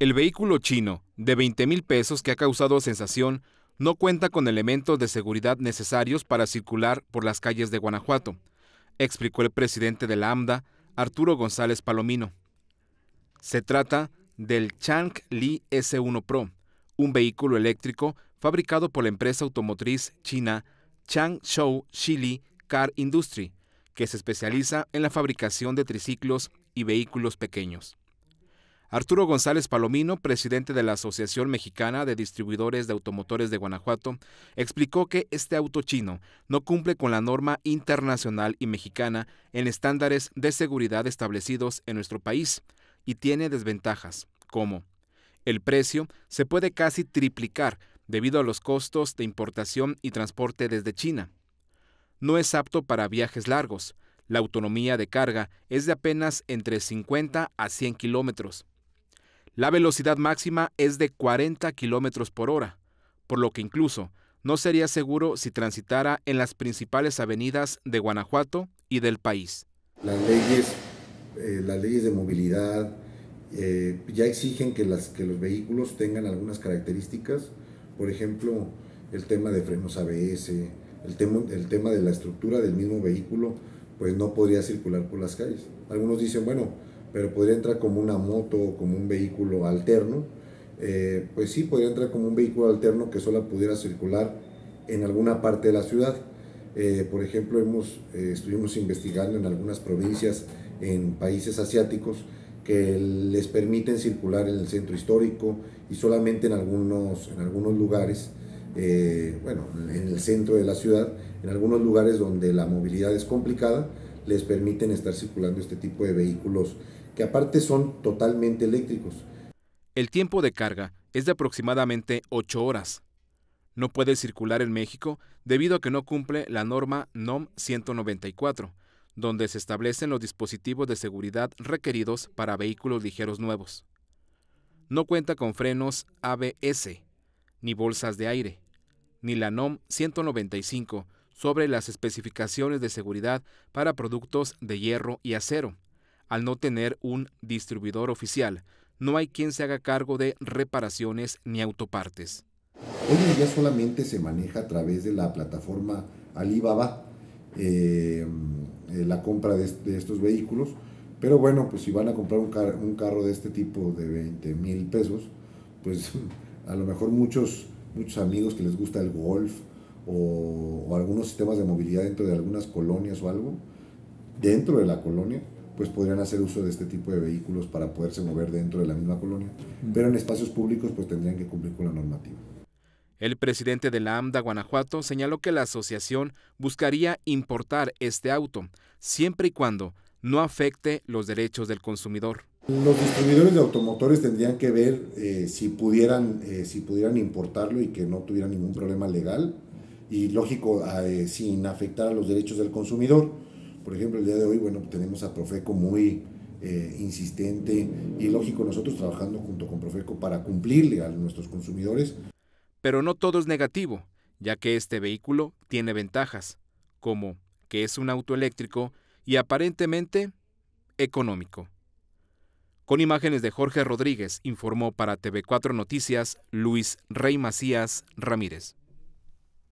El vehículo chino, de 20 mil pesos que ha causado sensación, no cuenta con elementos de seguridad necesarios para circular por las calles de Guanajuato, explicó el presidente de la AMDA, Arturo González Palomino. Se trata del Chang Li S1 Pro, un vehículo eléctrico fabricado por la empresa automotriz china Shou Shili Car Industry, que se especializa en la fabricación de triciclos y vehículos pequeños. Arturo González Palomino, presidente de la Asociación Mexicana de Distribuidores de Automotores de Guanajuato, explicó que este auto chino no cumple con la norma internacional y mexicana en estándares de seguridad establecidos en nuestro país y tiene desventajas, como el precio se puede casi triplicar debido a los costos de importación y transporte desde China. No es apto para viajes largos. La autonomía de carga es de apenas entre 50 a 100 kilómetros. La velocidad máxima es de 40 kilómetros por hora, por lo que incluso no sería seguro si transitara en las principales avenidas de Guanajuato y del país. Las leyes, eh, las leyes de movilidad eh, ya exigen que, los vehículos tengan algunas características, por ejemplo, el tema de frenos ABS, el tema, el tema de la estructura del mismo vehículo, pues no podría circular por las calles. Algunos dicen, bueno, pero podría entrar como una moto o como un vehículo alterno, eh, pues sí, podría entrar como un vehículo alterno que solo pudiera circular en alguna parte de la ciudad. Eh, por ejemplo, hemos, eh, estuvimos investigando en algunas provincias, en países asiáticos, que les permiten circular en el centro histórico y solamente en algunos, en algunos lugares, bueno, en el centro de la ciudad, en algunos lugares donde la movilidad es complicada, les permiten estar circulando este tipo de vehículos, que aparte son totalmente eléctricos. El tiempo de carga es de aproximadamente 8 horas. No puede circular en México debido a que no cumple la norma NOM 194, donde se establecen los dispositivos de seguridad requeridos para vehículos ligeros nuevos. No cuenta con frenos ABS, ni bolsas de aire, ni la NOM 195, sobre las especificaciones de seguridad para productos de hierro y acero. Al no tener un distribuidor oficial, no hay quien se haga cargo de reparaciones ni autopartes. Hoy en día solamente se maneja a través de la plataforma Alibaba eh, eh, la compra de, estos vehículos, pero bueno, pues si van a comprar un, carro de este tipo de 20 mil pesos, pues a lo mejor muchos, muchos amigos que les gusta el golf, o, algunos sistemas de movilidad dentro de algunas colonias o algo, dentro de la colonia, pues podrían hacer uso de este tipo de vehículos para poderse mover dentro de la misma colonia, pero en espacios públicos pues tendrían que cumplir con la normativa. El presidente de la AMDA Guanajuato señaló que la asociación buscaría importar este auto, siempre y cuando no afecte los derechos del consumidor. Los distribuidores de automotores tendrían que ver eh, si, pudieran, eh, si pudieran importarlo y que no tuvieran ningún problema legal y lógico, eh, sin afectar a los derechos del consumidor. Por ejemplo, el día de hoy, bueno, tenemos a Profeco muy eh, insistente y lógico nosotros trabajando junto con Profeco para cumplirle a nuestros consumidores. Pero no todo es negativo, ya que este vehículo tiene ventajas, como que es un auto eléctrico y aparentemente económico. Con imágenes de Jorge Rodríguez, informó para TV4 Noticias Luis Rey Macías Ramírez.